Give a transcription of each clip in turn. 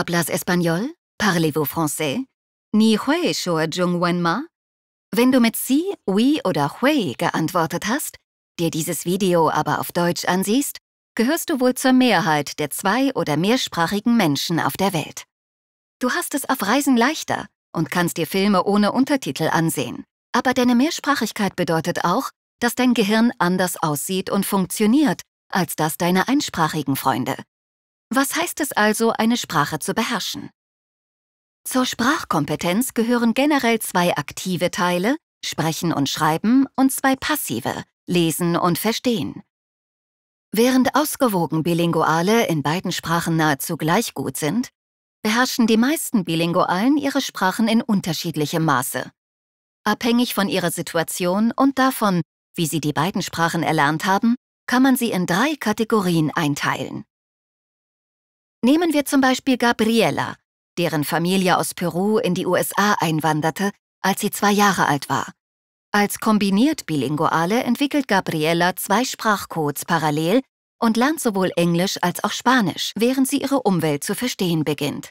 Hablas español? Parlez-vous français? Ni hui shua jung wen ma? Wenn du mit si, oui oder hui geantwortet hast, dir dieses Video aber auf Deutsch ansiehst, gehörst du wohl zur Mehrheit der zwei- oder mehrsprachigen Menschen auf der Welt. Du hast es auf Reisen leichter und kannst dir Filme ohne Untertitel ansehen. Aber deine Mehrsprachigkeit bedeutet auch, dass dein Gehirn anders aussieht und funktioniert als das deiner einsprachigen Freunde, was heißt es also, eine Sprache zu beherrschen? Zur Sprachkompetenz gehören generell zwei aktive Teile, Sprechen und Schreiben, und zwei passive, Lesen und Verstehen. Während ausgewogen Bilinguale in beiden Sprachen nahezu gleich gut sind, beherrschen die meisten Bilingualen ihre Sprachen in unterschiedlichem Maße. Abhängig von ihrer Situation und davon, wie sie die beiden Sprachen erlernt haben, kann man sie in drei Kategorien einteilen. Nehmen wir zum Beispiel Gabriela, deren Familie aus Peru in die USA einwanderte, als sie zwei Jahre alt war. Als kombiniert Bilinguale entwickelt Gabriela zwei Sprachcodes parallel und lernt sowohl Englisch als auch Spanisch, während sie ihre Umwelt zu verstehen beginnt.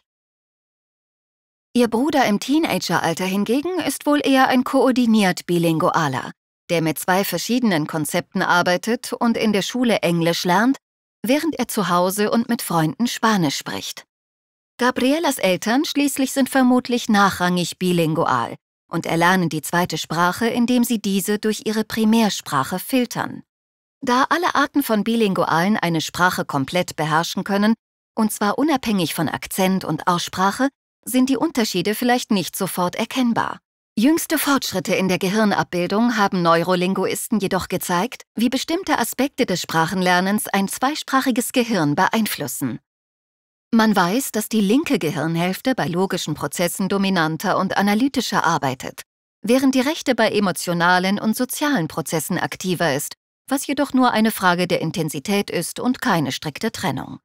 Ihr Bruder im Teenageralter hingegen ist wohl eher ein koordiniert Bilingualer, der mit zwei verschiedenen Konzepten arbeitet und in der Schule Englisch lernt während er zu Hause und mit Freunden Spanisch spricht. Gabrielas Eltern schließlich sind vermutlich nachrangig bilingual und erlernen die zweite Sprache, indem sie diese durch ihre Primärsprache filtern. Da alle Arten von Bilingualen eine Sprache komplett beherrschen können, und zwar unabhängig von Akzent und Aussprache, sind die Unterschiede vielleicht nicht sofort erkennbar. Jüngste Fortschritte in der Gehirnabbildung haben Neurolinguisten jedoch gezeigt, wie bestimmte Aspekte des Sprachenlernens ein zweisprachiges Gehirn beeinflussen. Man weiß, dass die linke Gehirnhälfte bei logischen Prozessen dominanter und analytischer arbeitet, während die rechte bei emotionalen und sozialen Prozessen aktiver ist, was jedoch nur eine Frage der Intensität ist und keine strikte Trennung.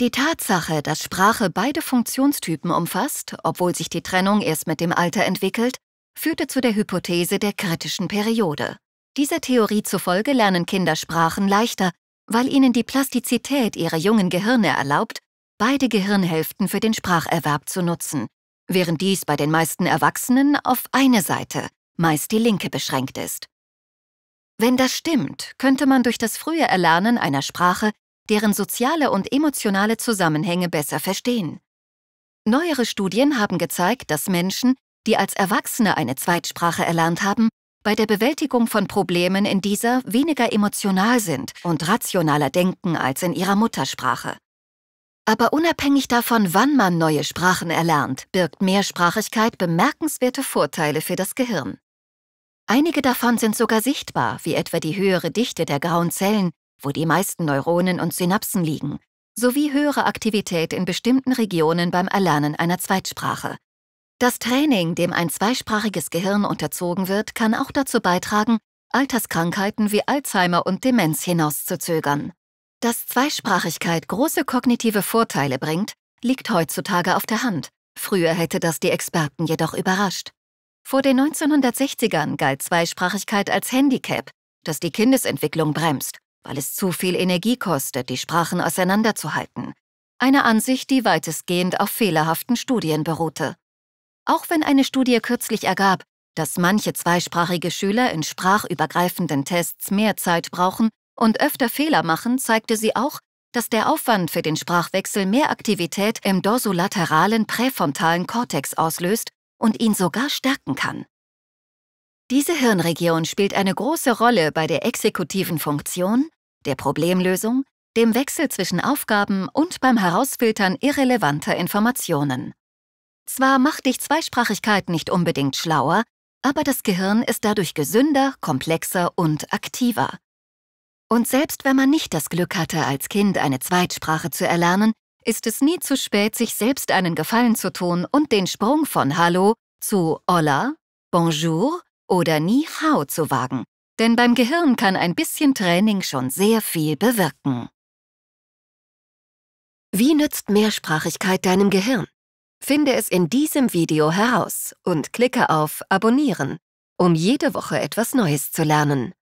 Die Tatsache, dass Sprache beide Funktionstypen umfasst, obwohl sich die Trennung erst mit dem Alter entwickelt, führte zu der Hypothese der kritischen Periode. Dieser Theorie zufolge lernen Kinder Sprachen leichter, weil ihnen die Plastizität ihrer jungen Gehirne erlaubt, beide Gehirnhälften für den Spracherwerb zu nutzen, während dies bei den meisten Erwachsenen auf eine Seite, meist die linke, beschränkt ist. Wenn das stimmt, könnte man durch das frühe Erlernen einer Sprache deren soziale und emotionale Zusammenhänge besser verstehen. Neuere Studien haben gezeigt, dass Menschen, die als Erwachsene eine Zweitsprache erlernt haben, bei der Bewältigung von Problemen in dieser weniger emotional sind und rationaler denken als in ihrer Muttersprache. Aber unabhängig davon, wann man neue Sprachen erlernt, birgt Mehrsprachigkeit bemerkenswerte Vorteile für das Gehirn. Einige davon sind sogar sichtbar, wie etwa die höhere Dichte der grauen Zellen, wo die meisten Neuronen und Synapsen liegen, sowie höhere Aktivität in bestimmten Regionen beim Erlernen einer Zweitsprache. Das Training, dem ein zweisprachiges Gehirn unterzogen wird, kann auch dazu beitragen, Alterskrankheiten wie Alzheimer und Demenz hinauszuzögern. Dass Zweisprachigkeit große kognitive Vorteile bringt, liegt heutzutage auf der Hand. Früher hätte das die Experten jedoch überrascht. Vor den 1960ern galt Zweisprachigkeit als Handicap, das die Kindesentwicklung bremst weil es zu viel Energie kostet, die Sprachen auseinanderzuhalten. Eine Ansicht, die weitestgehend auf fehlerhaften Studien beruhte. Auch wenn eine Studie kürzlich ergab, dass manche zweisprachige Schüler in sprachübergreifenden Tests mehr Zeit brauchen und öfter Fehler machen, zeigte sie auch, dass der Aufwand für den Sprachwechsel mehr Aktivität im dorsolateralen präfrontalen Kortex auslöst und ihn sogar stärken kann. Diese Hirnregion spielt eine große Rolle bei der exekutiven Funktion, der Problemlösung, dem Wechsel zwischen Aufgaben und beim Herausfiltern irrelevanter Informationen. Zwar macht dich Zweisprachigkeit nicht unbedingt schlauer, aber das Gehirn ist dadurch gesünder, komplexer und aktiver. Und selbst wenn man nicht das Glück hatte, als Kind eine Zweitsprache zu erlernen, ist es nie zu spät, sich selbst einen Gefallen zu tun und den Sprung von Hallo zu Hola, Bonjour oder nie Hao zu wagen, denn beim Gehirn kann ein bisschen Training schon sehr viel bewirken. Wie nützt Mehrsprachigkeit deinem Gehirn? Finde es in diesem Video heraus und klicke auf Abonnieren, um jede Woche etwas Neues zu lernen.